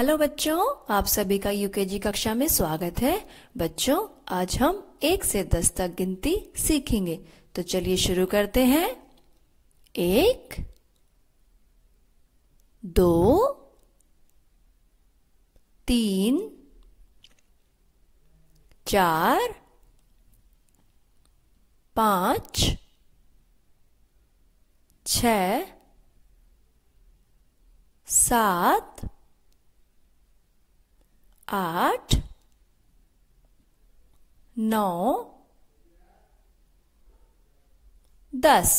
hello बच्चों आप सभी का यूकेजी कक्षा में स्वागत है बच्चों आज हम एक से दस तक गिनती सीखेंगे तो चलिए शुरू करते हैं एक दो तीन चार पांच छत आठ नौ दस